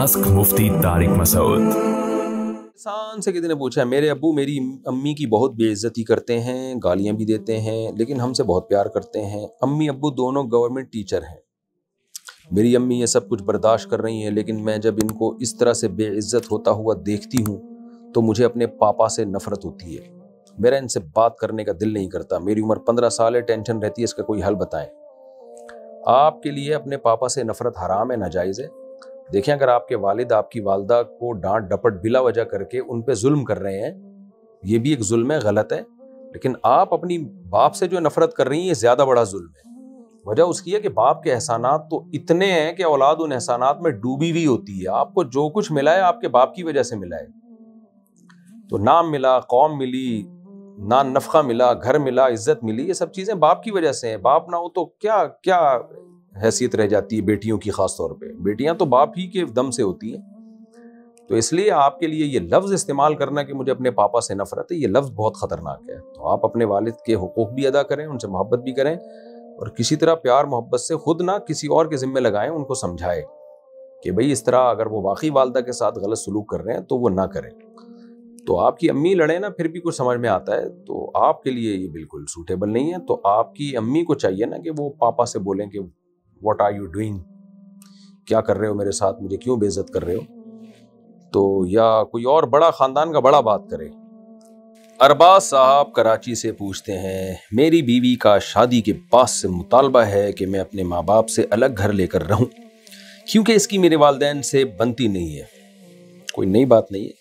مفتی مسعود سے کسی نے پوچھا میرے ابو میری امی کی بہت بے عزتی کرتے ہیں گالیاں بھی دیتے ہیں لیکن ہم سے بہت پیار کرتے ہیں امی ابو دونوں گورنمنٹ ٹیچر ہیں میری امی یہ سب کچھ برداشت کر رہی ہیں لیکن میں جب ان کو اس طرح سے بے عزت ہوتا ہوا دیکھتی ہوں تو مجھے اپنے پاپا سے نفرت ہوتی ہے میرا ان سے بات کرنے کا دل نہیں کرتا میری عمر پندرہ سال ہے ٹینشن رہتی ہے اس کا کوئی حل بتائیں آپ کے لیے اپنے پاپا سے نفرت حرام ہے ناجائز ہے دیکھیں اگر آپ کے والد آپ کی والدہ کو ڈانٹ ڈپٹ بلا وجہ کر کے ان پہ ظلم کر رہے ہیں یہ بھی ایک ظلم ہے غلط ہے لیکن آپ اپنی باپ سے جو نفرت کر رہی ہیں یہ زیادہ بڑا ظلم ہے وجہ اس کی ہے کہ باپ کے احسانات تو اتنے ہیں کہ اولاد ان احسانات میں ڈوبی ہوئی ہوتی ہے آپ کو جو کچھ ملا ہے آپ کے باپ کی وجہ سے ملا ہے تو نام ملا قوم ملی نہ نفقہ ملا گھر ملا عزت ملی یہ سب چیزیں باپ کی وجہ سے ہیں باپ نہ ہو تو کیا کیا حیثیت رہ جاتی ہے بیٹیوں کی خاص طور پہ بیٹیاں تو باپ ہی کے دم سے ہوتی ہیں تو اس لیے آپ کے لیے یہ لفظ استعمال کرنا کہ مجھے اپنے پاپا سے نفرت ہے یہ لفظ بہت خطرناک ہے تو آپ اپنے والد کے حقوق بھی ادا کریں ان سے محبت بھی کریں اور کسی طرح پیار محبت سے خود نہ کسی اور کے ذمے لگائیں ان کو سمجھائے کہ بھائی اس طرح اگر وہ واقعی والدہ کے ساتھ غلط سلوک کر رہے ہیں تو وہ نہ کریں تو آپ کی امی لڑیں نا پھر بھی کچھ سمجھ میں آتا ہے تو آپ کے لیے یہ بالکل سوٹیبل نہیں ہے تو آپ کی امی کو چاہیے نا کہ وہ پاپا سے بولیں کہ واٹ آر یو ڈوئنگ کیا کر رہے ہو میرے ساتھ مجھے کیوں بے عزت کر رہے ہو تو یا کوئی اور بڑا خاندان کا بڑا بات کرے ارباز صاحب کراچی سے پوچھتے ہیں میری بیوی کا شادی کے پاس سے مطالبہ ہے کہ میں اپنے ماں باپ سے الگ گھر لے کر رہوں کیونکہ اس کی میرے والدین سے بنتی نہیں ہے کوئی نئی بات نہیں ہے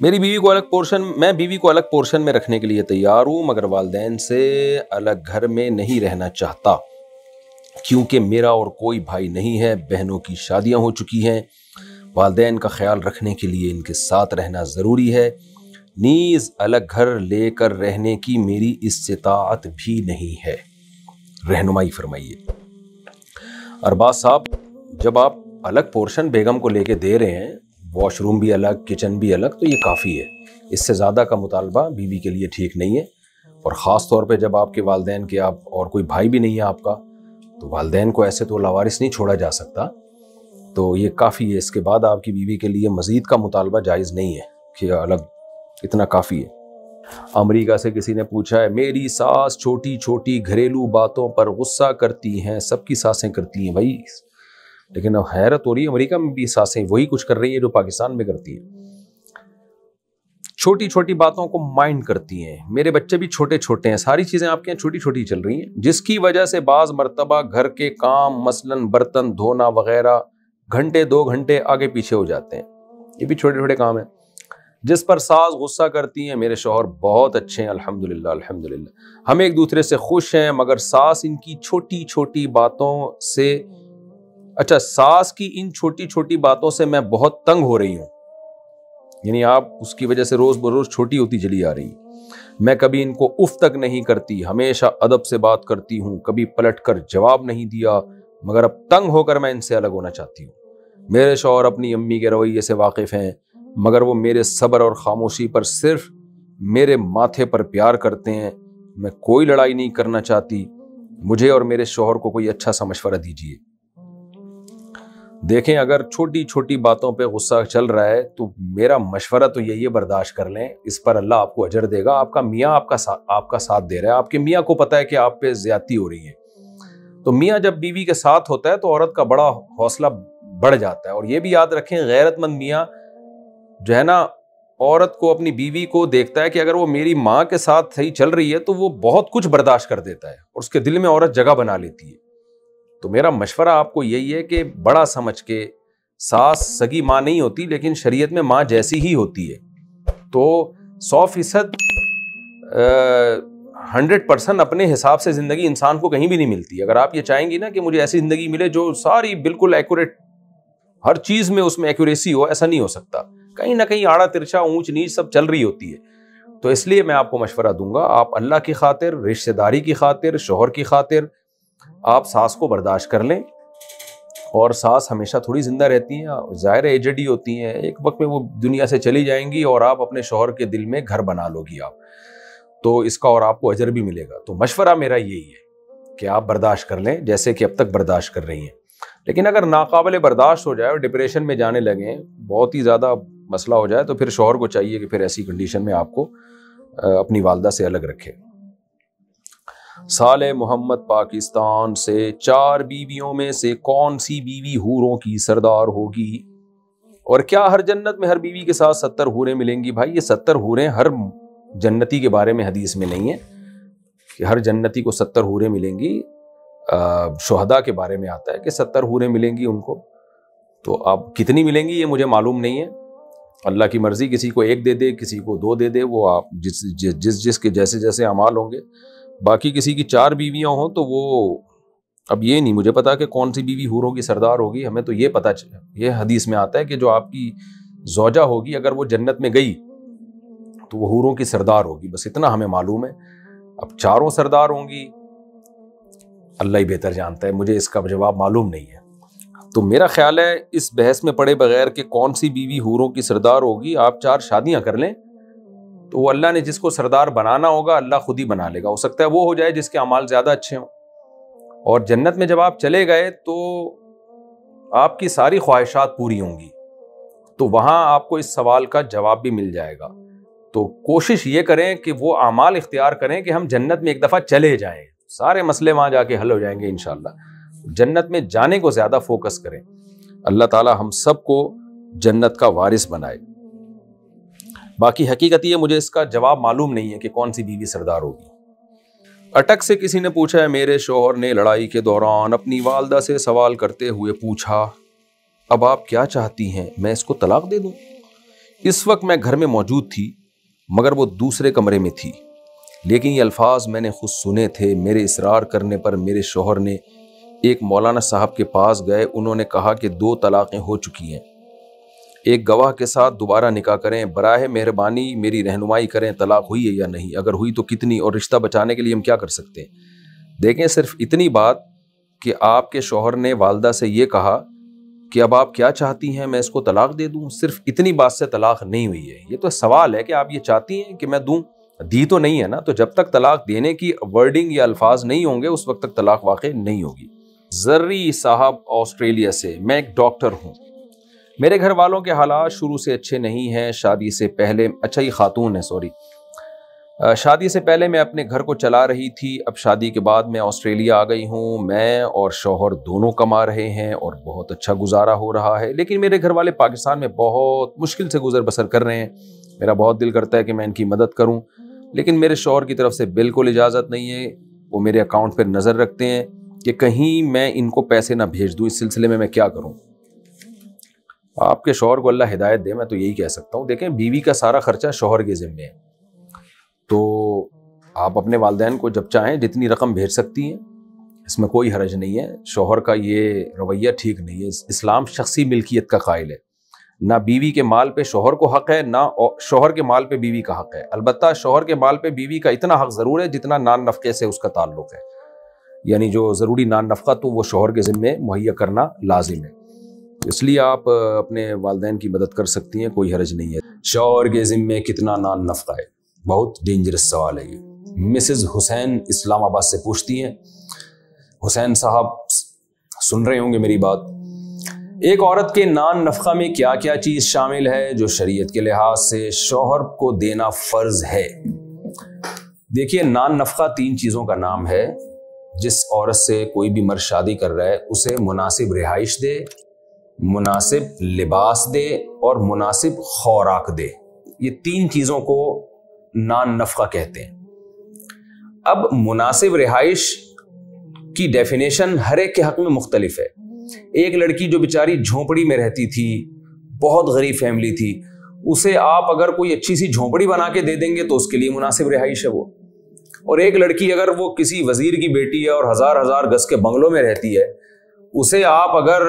میری بیوی کو الگ پورشن میں بیوی کو الگ پورشن میں رکھنے کے لیے تیار ہوں مگر والدین سے الگ گھر میں نہیں رہنا چاہتا کیونکہ میرا اور کوئی بھائی نہیں ہے بہنوں کی شادیاں ہو چکی ہیں والدین کا خیال رکھنے کے لیے ان کے ساتھ رہنا ضروری ہے نیز الگ گھر لے کر رہنے کی میری استطاعت بھی نہیں ہے رہنمائی فرمائیے ارباز صاحب جب آپ الگ پورشن بیگم کو لے کے دے رہے ہیں واش روم بھی الگ کچن بھی الگ تو یہ کافی ہے اس سے زیادہ کا مطالبہ بیوی بی کے لیے ٹھیک نہیں ہے اور خاص طور پہ جب آپ کے والدین کے آپ اور کوئی بھائی بھی نہیں ہے آپ کا تو والدین کو ایسے تو لاوارث نہیں چھوڑا جا سکتا تو یہ کافی ہے اس کے بعد آپ کی بیوی کے لیے مزید کا مطالبہ جائز نہیں ہے کہ الگ اتنا کافی ہے امریکہ سے کسی نے پوچھا ہے میری ساس چھوٹی چھوٹی گھریلو باتوں پر غصہ کرتی ہیں سب کی ساسیں کرتی ہیں بھائی لیکن اب حیرت ہو رہی ہے امریکہ میں بھی ساسیں وہی کچھ کر رہی ہیں جو پاکستان میں کرتی ہیں چھوٹی چھوٹی باتوں کو مائنڈ کرتی ہیں میرے بچے بھی چھوٹے چھوٹے ہیں ساری چیزیں آپ کے یہاں چھوٹی چھوٹی چل رہی ہیں جس کی وجہ سے بعض مرتبہ گھر کے کام مثلاً برتن دھونا وغیرہ گھنٹے دو گھنٹے آگے پیچھے ہو جاتے ہیں یہ بھی چھوٹے چھوٹے کام ہیں جس پر ساز غصہ کرتی ہیں میرے شوہر بہت اچھے ہیں الحمد للہ الحمد للہ ہم ایک دوسرے سے خوش ہیں مگر ساس ان کی چھوٹی چھوٹی باتوں سے اچھا ساس کی ان چھوٹی چھوٹی باتوں سے میں بہت تنگ ہو رہی ہوں یعنی آپ اس کی وجہ سے روز بروز چھوٹی ہوتی جلی آ رہی میں کبھی ان کو اف تک نہیں کرتی ہمیشہ ادب سے بات کرتی ہوں کبھی پلٹ کر جواب نہیں دیا مگر اب تنگ ہو کر میں ان سے الگ ہونا چاہتی ہوں میرے شوہر اپنی امی کے رویے سے واقف ہیں مگر وہ میرے صبر اور خاموشی پر صرف میرے ماتھے پر پیار کرتے ہیں میں کوئی لڑائی نہیں کرنا چاہتی مجھے اور میرے شوہر کو کوئی اچھا سا مشورہ دیجیے دیکھیں اگر چھوٹی چھوٹی باتوں پہ غصہ چل رہا ہے تو میرا مشورہ تو یہی ہے برداشت کر لیں اس پر اللہ آپ کو اجر دے گا آپ کا میاں آپ کا آپ کا ساتھ دے رہا ہے آپ کے میاں کو پتہ ہے کہ آپ پہ زیادتی ہو رہی ہے تو میاں جب بیوی کے ساتھ ہوتا ہے تو عورت کا بڑا حوصلہ بڑھ جاتا ہے اور یہ بھی یاد رکھیں غیرت مند میاں جو ہے نا عورت کو اپنی بیوی کو دیکھتا ہے کہ اگر وہ میری ماں کے ساتھ صحیح چل رہی ہے تو وہ بہت کچھ برداشت کر دیتا ہے اور اس کے دل میں عورت جگہ بنا لیتی ہے تو میرا مشورہ آپ کو یہی ہے کہ بڑا سمجھ کے ساس سگی ماں نہیں ہوتی لیکن شریعت میں ماں جیسی ہی ہوتی ہے تو سو فیصد ہنڈریڈ پرسینٹ اپنے حساب سے زندگی انسان کو کہیں بھی نہیں ملتی اگر آپ یہ چاہیں گی نا کہ مجھے ایسی زندگی ملے جو ساری بالکل ایکوریٹ ہر چیز میں اس میں ایکوریسی ہو ایسا نہیں ہو سکتا کہیں نہ کہیں آڑا ترچا اونچ نیچ سب چل رہی ہوتی ہے تو اس لیے میں آپ کو مشورہ دوں گا آپ اللہ کی خاطر رشتے داری کی خاطر شوہر کی خاطر آپ سانس کو برداشت کر لیں اور سانس ہمیشہ تھوڑی زندہ رہتی ہیں ظاہر ایجڈ ہی ہوتی ہیں ایک وقت میں وہ دنیا سے چلی جائیں گی اور آپ اپنے شوہر کے دل میں گھر بنا لو گی آپ تو اس کا اور آپ کو اجر بھی ملے گا تو مشورہ میرا یہی ہے کہ آپ برداشت کر لیں جیسے کہ اب تک برداشت کر رہی ہیں لیکن اگر ناقابل برداشت ہو جائے اور ڈپریشن میں جانے لگیں بہت ہی زیادہ مسئلہ ہو جائے تو پھر شوہر کو چاہیے کہ پھر ایسی کنڈیشن میں آپ کو اپنی والدہ سے الگ رکھے سال محمد پاکستان سے چار بیویوں میں سے کون سی بیوی ہوروں کی سردار ہوگی اور کیا ہر جنت میں ہر بیوی کے ساتھ ستر ہور ملیں گی بھائی یہ ستر ہورے ہر جنتی کے بارے میں حدیث میں نہیں ہے ہر جنتی کو ستر حوریں ملیں گی شہدا کے بارے میں آتا ہے کہ ستر ہورے ملیں گی ان کو تو آپ کتنی ملیں گی یہ مجھے معلوم نہیں ہے اللہ کی مرضی کسی کو ایک دے دے کسی کو دو دے دے وہ آپ جس جس کے جیسے جیسے امال ہوں گے باقی کسی کی چار بیویاں ہوں تو وہ اب یہ نہیں مجھے پتا کہ کون سی بیوی ہوروں کی سردار ہوگی ہمیں تو یہ پتہ یہ حدیث میں آتا ہے کہ جو آپ کی زوجہ ہوگی اگر وہ جنت میں گئی تو وہ ہوروں کی سردار ہوگی بس اتنا ہمیں معلوم ہے اب چاروں سردار ہوں گی اللہ ہی بہتر جانتا ہے مجھے اس کا جواب معلوم نہیں ہے تو میرا خیال ہے اس بحث میں پڑے بغیر کہ کون سی بیوی ہوروں کی سردار ہوگی آپ چار شادیاں کر لیں تو وہ اللہ نے جس کو سردار بنانا ہوگا اللہ خود ہی بنا لے گا ہو سکتا ہے وہ ہو جائے جس کے اعمال زیادہ اچھے ہوں اور جنت میں جب آپ چلے گئے تو آپ کی ساری خواہشات پوری ہوں گی تو وہاں آپ کو اس سوال کا جواب بھی مل جائے گا تو کوشش یہ کریں کہ وہ اعمال اختیار کریں کہ ہم جنت میں ایک دفعہ چلے جائیں سارے مسئلے وہاں جا کے حل ہو جائیں گے ان اللہ جنت میں جانے کو زیادہ فوکس کریں اللہ تعالیٰ ہم سب کو جنت کا وارث بنائے باقی حقیقت یہ مجھے اس کا جواب معلوم نہیں ہے کہ کون سی بیوی سردار ہوگی اٹک سے کسی نے پوچھا ہے میرے شوہر نے لڑائی کے دوران اپنی والدہ سے سوال کرتے ہوئے پوچھا اب آپ کیا چاہتی ہیں میں اس کو طلاق دے دوں اس وقت میں گھر میں موجود تھی مگر وہ دوسرے کمرے میں تھی لیکن یہ الفاظ میں نے خود سنے تھے میرے اصرار کرنے پر میرے شوہر نے ایک مولانا صاحب کے پاس گئے انہوں نے کہا کہ دو طلاقیں ہو چکی ہیں ایک گواہ کے ساتھ دوبارہ نکاح کریں براہ مہربانی میری رہنمائی کریں طلاق ہوئی ہے یا نہیں اگر ہوئی تو کتنی اور رشتہ بچانے کے لیے ہم کیا کر سکتے ہیں دیکھیں صرف اتنی بات کہ آپ کے شوہر نے والدہ سے یہ کہا کہ اب آپ کیا چاہتی ہیں میں اس کو طلاق دے دوں صرف اتنی بات سے طلاق نہیں ہوئی ہے یہ تو سوال ہے کہ آپ یہ چاہتی ہیں کہ میں دوں دی تو نہیں ہے نا تو جب تک طلاق دینے کی ورڈنگ یا الفاظ نہیں ہوں گے اس وقت تک طلاق واقع نہیں ہوگی زرعی صاحب آسٹریلیا سے میں ایک ڈاکٹر ہوں میرے گھر والوں کے حالات شروع سے اچھے نہیں ہیں شادی سے پہلے اچھا ہی خاتون ہے سوری شادی سے پہلے میں اپنے گھر کو چلا رہی تھی اب شادی کے بعد میں آسٹریلیا آ گئی ہوں میں اور شوہر دونوں کما رہے ہیں اور بہت اچھا گزارا ہو رہا ہے لیکن میرے گھر والے پاکستان میں بہت مشکل سے گزر بسر کر رہے ہیں میرا بہت دل کرتا ہے کہ میں ان کی مدد کروں لیکن میرے شوہر کی طرف سے بالکل اجازت نہیں ہے وہ میرے اکاؤنٹ پہ نظر رکھتے ہیں کہ کہیں میں ان کو پیسے نہ بھیج دوں اس سلسلے میں میں کیا کروں آپ کے شوہر کو اللہ ہدایت دے میں تو یہی کہہ سکتا ہوں دیکھیں بیوی کا سارا خرچہ شوہر کے ذمے ہے تو آپ اپنے والدین کو جب چاہیں جتنی رقم بھیج سکتی ہیں اس میں کوئی حرج نہیں ہے شوہر کا یہ رویہ ٹھیک نہیں ہے اسلام شخصی ملکیت کا قائل ہے نہ بیوی کے مال پہ شوہر کو حق ہے نہ شوہر کے مال پہ بیوی کا حق ہے البتہ شوہر کے مال پہ بیوی کا اتنا حق ضرور ہے جتنا نان نفقے سے اس کا تعلق ہے یعنی جو ضروری نان نفقہ تو وہ شوہر کے ذمے مہیا کرنا لازم ہے اس لیے آپ اپنے والدین کی مدد کر سکتی ہیں کوئی حرج نہیں ہے شوہر کے ذمے کتنا نان نفقہ ہے بہت ڈینجرس سوال ہے یہ مسز حسین اسلام آباد سے پوچھتی ہیں حسین صاحب سن رہے ہوں گے میری بات ایک عورت کے نان نفقہ میں کیا کیا چیز شامل ہے جو شریعت کے لحاظ سے شوہر کو دینا فرض ہے دیکھیے نان نفقہ تین چیزوں کا نام ہے جس عورت سے کوئی بھی مرد شادی کر رہا ہے اسے مناسب رہائش دے مناسب لباس دے اور مناسب خوراک دے یہ تین چیزوں کو نان نفقہ کہتے ہیں اب مناسب رہائش کی ڈیفینیشن ہر ایک کے حق میں مختلف ہے ایک لڑکی جو بیچاری جھونپڑی میں رہتی تھی بہت غریب فیملی تھی اسے آپ اگر کوئی اچھی سی جھونپڑی بنا کے دے دیں گے تو اس کے لیے مناسب رہائش ہے وہ اور ایک لڑکی اگر وہ کسی وزیر کی بیٹی ہے اور ہزار ہزار گز کے بنگلوں میں رہتی ہے اسے آپ اگر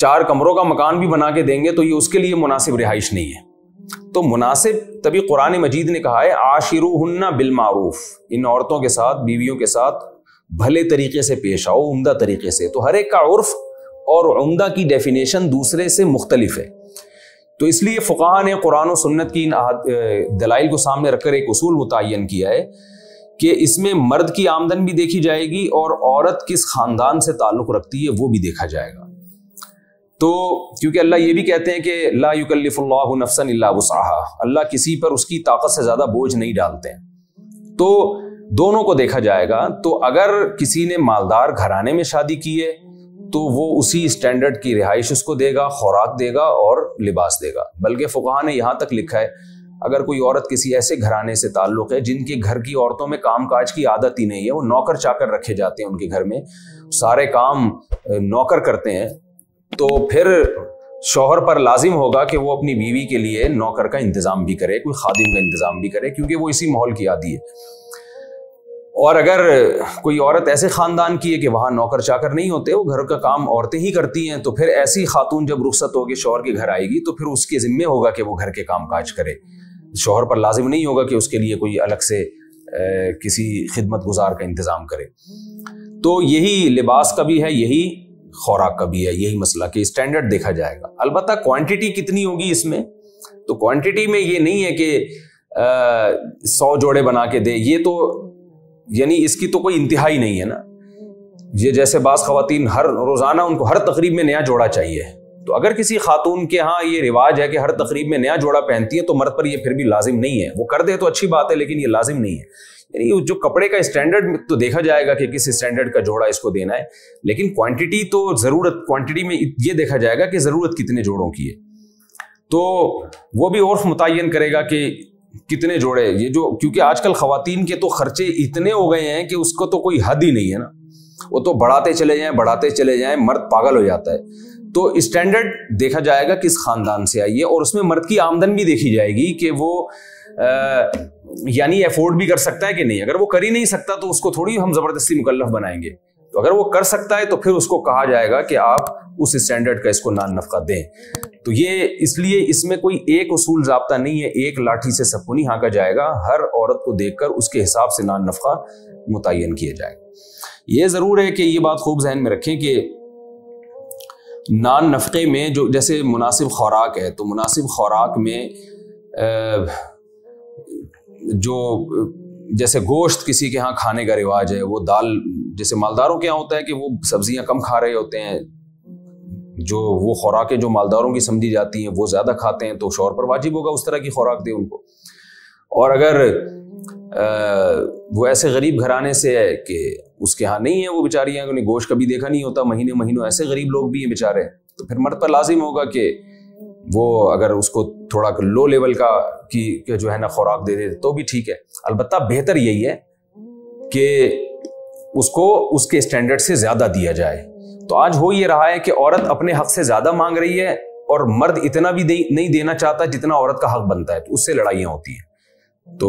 چار کمروں کا مکان بھی بنا کے دیں گے تو یہ اس کے لیے مناسب رہائش نہیں ہے تو مناسب تبھی قرآن مجید نے کہا ہے آشرو ہننا بالمعروف ان عورتوں کے ساتھ بیویوں کے ساتھ بھلے طریقے سے پیش آؤ عمدہ طریقے سے تو ہر ایک کا عرف اور عمدہ کی ڈیفینیشن دوسرے سے مختلف ہے تو اس لیے فقہ نے قرآن و سنت کی دلائل کو سامنے رکھ کر ایک اصول متعین کیا ہے کہ اس میں مرد کی آمدن بھی دیکھی جائے گی اور عورت کس خاندان سے تعلق رکھتی ہے وہ بھی دیکھا جائے گا تو کیونکہ اللہ یہ بھی کہتے ہیں کہ لا یکلف اللہ وصحا اللہ کسی پر اس کی طاقت سے زیادہ بوجھ نہیں ڈالتے ہیں تو دونوں کو دیکھا جائے گا تو اگر کسی نے مالدار گھرانے میں شادی کی ہے تو وہ اسی اسٹینڈرڈ کی رہائش اس کو دے گا خوراک دے گا اور لباس دے گا بلکہ فقہ نے یہاں تک لکھا ہے اگر کوئی عورت کسی ایسے گھرانے سے تعلق ہے جن کے گھر کی عورتوں میں کام کاج کی عادت ہی نہیں ہے وہ نوکر چا کر رکھے جاتے ہیں ان کے گھر میں سارے کام نوکر کرتے ہیں تو پھر شوہر پر لازم ہوگا کہ وہ اپنی بیوی کے لیے نوکر کا انتظام بھی کرے کوئی خادم کا انتظام بھی کرے کیونکہ وہ اسی ماحول کی عادی ہے اور اگر کوئی عورت ایسے خاندان کی ہے کہ وہاں نوکر چا کر نہیں ہوتے وہ گھر کا کام عورتیں ہی کرتی ہیں تو پھر ایسی خاتون جب رخصت ہوگی شوہر کے گھر آئے گی تو پھر اس کے ذمے ہوگا کہ وہ گھر کے کام کاج کرے شوہر پر لازم نہیں ہوگا کہ اس کے لیے کوئی الگ سے کسی خدمت گزار کا انتظام کرے تو یہی لباس کا بھی ہے یہی خوراک کا بھی ہے یہی مسئلہ کہ اسٹینڈرڈ دیکھا جائے گا البتہ کوانٹٹی کتنی ہوگی اس میں تو کوانٹٹی میں یہ نہیں ہے کہ سو جوڑے بنا کے دے یہ تو یعنی اس کی تو کوئی انتہائی نہیں ہے نا یہ جیسے بعض خواتین ہر روزانہ ان کو ہر تقریب میں نیا جوڑا چاہیے تو اگر کسی خاتون کے ہاں یہ رواج ہے کہ ہر تقریب میں نیا جوڑا پہنتی ہے تو مرد پر یہ پھر بھی لازم نہیں ہے وہ کر دے تو اچھی بات ہے لیکن یہ لازم نہیں ہے یعنی جو کپڑے کا اسٹینڈرڈ تو دیکھا جائے گا کہ کس اسٹینڈرڈ کا جوڑا اس کو دینا ہے لیکن کوانٹٹی تو ضرورت کوانٹٹی میں یہ دیکھا جائے گا کہ ضرورت کتنے جوڑوں کی ہے تو وہ بھی عرف متعین کرے گا کہ کتنے جوڑے یہ جو کیونکہ آج کل خواتین کے تو خرچے اتنے ہو گئے ہیں کہ اس کو تو کوئی حد ہی نہیں ہے نا وہ تو بڑھاتے چلے جائیں بڑھاتے چلے جائیں مرد پاگل ہو جاتا ہے تو اسٹینڈرڈ دیکھا جائے گا کس خاندان سے آئیے اور اس میں مرد کی آمدن بھی دیکھی جائے گی کہ وہ یعنی افورڈ بھی کر سکتا ہے کہ نہیں اگر وہ کر ہی نہیں سکتا تو اس کو تھوڑی ہم زبردستی مکلف بنائیں گے تو اگر وہ کر سکتا ہے تو پھر اس کو کہا جائے گا کہ آپ اس اسٹینڈرڈ کا اس کو نان نفقہ دیں تو یہ اس لیے اس میں کوئی ایک اصول ضابطہ نہیں ہے ایک لاٹھی سے سب کو نہیں ہانکا جائے گا ہر عورت کو دیکھ کر اس کے حساب سے نان نفقہ متعین کیا جائے گا یہ ضرور ہے کہ یہ بات خوب ذہن میں رکھیں کہ نان نفقے میں جو جیسے مناسب خوراک ہے تو مناسب خوراک میں جو جیسے گوشت کسی کے ہاں کھانے کا رواج ہے وہ دال جیسے مالداروں کے ہاں ہوتا ہے کہ وہ سبزیاں کم کھا رہے ہوتے ہیں جو وہ خوراکیں جو مالداروں کی سمجھی جاتی ہیں وہ زیادہ کھاتے ہیں تو شور پر واجب ہوگا اس طرح کی خوراک دیں ان کو اور اگر وہ ایسے غریب گھرانے سے ہے کہ اس کے ہاں نہیں ہے وہ بیچاری ہیں انہیں گوشت کبھی دیکھا نہیں ہوتا مہینے مہینوں ایسے غریب لوگ بھی ہیں بیچارے تو پھر مرد پر لازم ہوگا کہ وہ اگر اس کو تھوڑا لو لیول کا کی جو ہے نا خوراک دے دے تو بھی ٹھیک ہے البتہ بہتر یہی ہے کہ اس کو اس کے اسٹینڈرڈ سے زیادہ دیا جائے تو آج ہو یہ رہا ہے کہ عورت اپنے حق سے زیادہ مانگ رہی ہے اور مرد اتنا بھی نہیں دینا چاہتا جتنا عورت کا حق بنتا ہے تو اس سے لڑائیاں ہوتی ہیں تو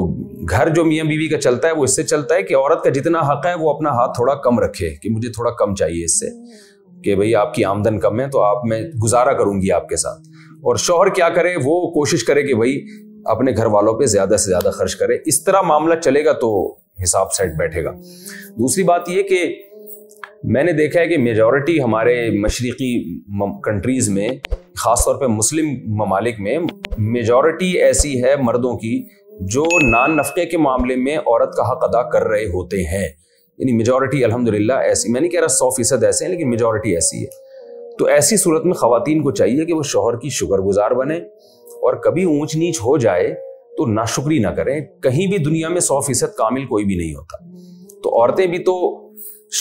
گھر جو میاں بیوی کا چلتا ہے وہ اس سے چلتا ہے کہ عورت کا جتنا حق ہے وہ اپنا ہاتھ تھوڑا کم رکھے کہ مجھے تھوڑا کم چاہیے اس سے کہ بھائی آپ کی آمدن کم ہے تو آپ میں گزارا کروں گی آپ کے ساتھ اور شوہر کیا کرے وہ کوشش کرے کہ بھائی اپنے گھر والوں پہ زیادہ سے زیادہ خرچ کرے اس طرح معاملہ چلے گا تو حساب سیٹ بیٹھے گا دوسری بات یہ کہ میں نے دیکھا ہے کہ میجورٹی ہمارے مشرقی کنٹریز میں خاص طور پہ مسلم ممالک میں میجورٹی ایسی ہے مردوں کی جو نان نفقے کے معاملے میں عورت کا حق ادا کر رہے ہوتے ہیں یعنی میجورٹی الحمد للہ ایسی میں نہیں کہہ رہا سو فیصد ایسے ہیں لیکن میجورٹی ایسی ہے تو ایسی صورت میں خواتین کو چاہیے کہ وہ شوہر کی شکر گزار بنے اور کبھی اونچ نیچ ہو جائے تو نا شکری نہ کریں کہیں بھی دنیا میں سو فیصد کامل کوئی بھی نہیں ہوتا تو عورتیں بھی تو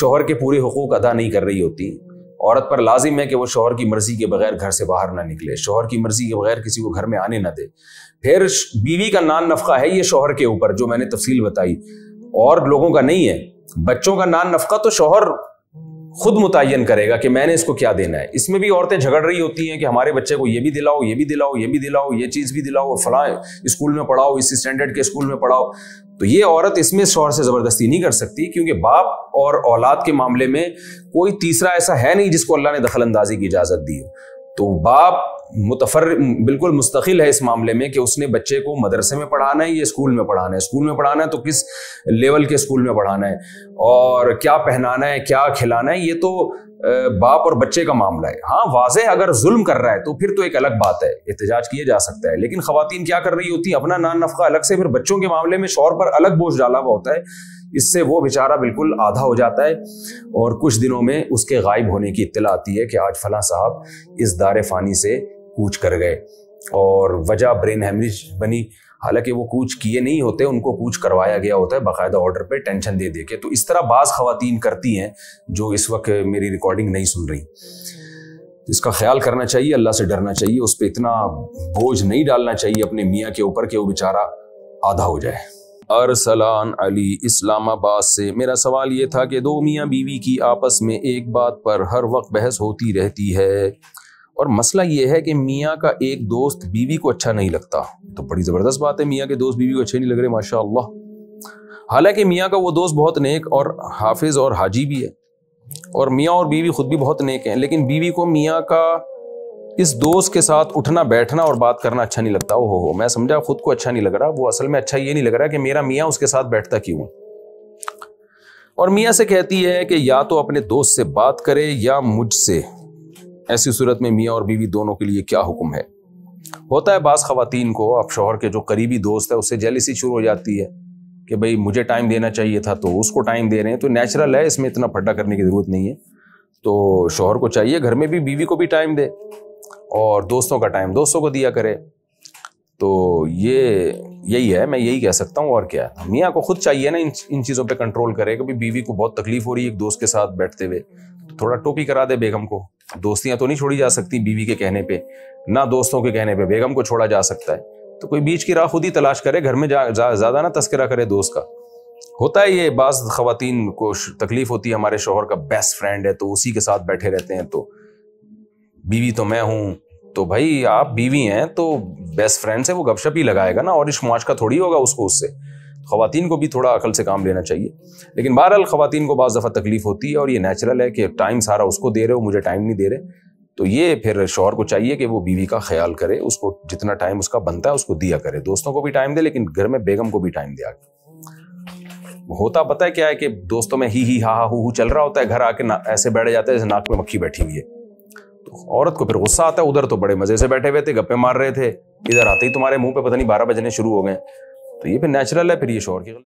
شوہر کے پورے حقوق ادا نہیں کر رہی ہوتی عورت پر لازم ہے کہ وہ شوہر کی مرضی کے بغیر گھر سے باہر نہ نکلے شوہر کی مرضی کے بغیر کسی کو گھر میں آنے نہ دے پھر بیوی کا نان نفقہ ہے یہ شوہر کے اوپر جو میں نے تفصیل بتائی اور لوگوں کا نہیں ہے بچوں کا نان نفقہ تو شوہر خود متعین کرے گا کہ میں نے اس کو کیا دینا ہے اس میں بھی عورتیں جھگڑ رہی ہوتی ہیں کہ ہمارے بچے کو یہ بھی دلاؤ یہ بھی دلاؤ یہ بھی دلاؤ یہ چیز بھی دلاؤ فلاں اسکول میں پڑھاؤ اس اسٹینڈرڈ کے اسکول میں پڑھاؤ تو یہ عورت اس میں شوہر سے زبردستی نہیں کر سکتی کیونکہ باپ اور اولاد کے معاملے میں کوئی تیسرا ایسا ہے نہیں جس کو اللہ نے دخل اندازی کی اجازت دی ہو تو باپ متفر بالکل مستقل ہے اس معاملے میں کہ اس نے بچے کو مدرسے میں پڑھانا ہے یا اسکول میں پڑھانا ہے اسکول میں پڑھانا ہے تو کس لیول کے اسکول میں پڑھانا ہے اور کیا پہنانا ہے کیا کھلانا ہے یہ تو باپ اور بچے کا معاملہ ہے ہاں واضح اگر ظلم کر رہا ہے تو پھر تو ایک الگ بات ہے احتجاج کیا جا سکتا ہے لیکن خواتین کیا کر رہی ہوتی ہیں اپنا نان نفقہ الگ سے پھر بچوں کے معاملے میں شور پر الگ بوجھ ڈالا ہوا ہوتا ہے اس سے وہ بیچارہ بالکل آدھا ہو جاتا ہے اور کچھ دنوں میں اس کے غائب ہونے کی اطلاع آتی ہے کہ آج فلاں صاحب اس دار فانی سے کوچ کر گئے اور وجہ برین ہیمریج بنی حالانکہ وہ کوچ کیے نہیں ہوتے ان کو کوچ کروایا گیا ہوتا ہے باقاعدہ آرڈر پہ ٹینشن دے دے کے تو اس طرح بعض خواتین کرتی ہیں جو اس وقت میری ریکارڈنگ نہیں سن رہی اس کا خیال کرنا چاہیے اللہ سے ڈرنا چاہیے اس پہ اتنا بوجھ نہیں ڈالنا چاہیے اپنے میاں کے اوپر کہ وہ بیچارہ آدھا ہو جائے ارسلان علی اسلام آباد سے میرا سوال یہ تھا کہ دو میاں بیوی کی آپس میں ایک بات پر ہر وقت بحث ہوتی رہتی ہے اور مسئلہ یہ ہے کہ میاں کا ایک دوست بیوی کو اچھا نہیں لگتا تو بڑی زبردست بات ہے میاں کے دوست بیوی کو اچھے نہیں لگ رہے ماشاء اللہ حالانکہ میاں کا وہ دوست بہت نیک اور حافظ اور حاجی بھی ہے اور میاں اور بیوی خود بھی بہت نیک ہیں لیکن بیوی کو میاں کا اس دوست کے ساتھ اٹھنا بیٹھنا اور بات کرنا اچھا نہیں لگتا او ہو ہو میں سمجھا خود کو اچھا نہیں لگ رہا وہ اصل میں اچھا یہ نہیں لگ رہا کہ میرا میاں اس کے ساتھ بیٹھتا کیوں اور میاں سے کہتی ہے کہ یا تو اپنے دوست سے بات کرے یا مجھ سے ایسی صورت میں میاں اور بیوی دونوں کے لیے کیا حکم ہے ہوتا ہے بعض خواتین کو اب شوہر کے جو قریبی دوست ہے اس سے جیلسی شروع ہو جاتی ہے کہ بھائی مجھے ٹائم دینا چاہیے تھا تو اس کو ٹائم دے رہے ہیں تو نیچرل ہے اس میں اتنا پھٹا کرنے کی ضرورت نہیں ہے تو شوہر کو چاہیے گھر میں بھی بیوی کو بھی ٹائم دے اور دوستوں کا ٹائم دوستوں کو دیا کرے تو یہ یہی ہے میں یہی کہہ سکتا ہوں اور کیا میاں کو خود چاہیے نا ان چیزوں پہ کنٹرول کرے کبھی بیوی کو بہت تکلیف ہو رہی ہے ایک دوست کے ساتھ بیٹھتے ہوئے تھوڑا ٹوپی کرا دے بیگم کو دوستیاں تو نہیں چھوڑی جا سکتی بیوی کے کہنے پہ نہ دوستوں کے کہنے پہ بیگم کو چھوڑا جا سکتا ہے تو کوئی بیچ کی راہ خود ہی تلاش کرے گھر میں زیادہ نہ تذکرہ کرے دوست کا ہوتا ہے یہ بعض خواتین کو تکلیف ہوتی ہے ہمارے شوہر کا بیسٹ فرینڈ ہے تو اسی کے ساتھ بیٹھے رہتے ہیں تو بیوی تو میں ہوں تو بھائی آپ بیوی ہیں تو بیسٹ فرینڈ سے وہ گپ شپ ہی لگائے گا نا اور معاش کا تھوڑی ہوگا اس کو اس سے خواتین کو بھی تھوڑا عقل سے کام لینا چاہیے لیکن بہرحال خواتین کو بعض دفعہ تکلیف ہوتی ہے اور یہ نیچرل ہے کہ ٹائم سارا اس کو دے رہے ہو مجھے ٹائم نہیں دے رہے تو یہ پھر شوہر کو چاہیے کہ وہ بیوی کا خیال کرے اس کو جتنا ٹائم اس کا بنتا ہے اس کو دیا کرے دوستوں کو بھی ٹائم دے لیکن گھر میں بیگم کو بھی ٹائم دیا ہوتا پتہ ہے کیا ہے کہ دوستوں میں ہی ہی ہا ہا ہو چل رہا ہوتا ہے گھر آ کے ایسے بیٹھ جاتے ہیں جیسے ناک میں مکھی بیٹھی ہوئی ہے عورت کو پھر غصہ آتا ہے ادھر تو بڑے مزے سے بیٹھے ہوئے تھے گپے مار رہے تھے ادھر آتے ہی تمہارے منہ پہ پتہ نہیں بارہ بجنے شروع ہو گئے تو یہ پھر نیچرل ہے پھر یہ شور کی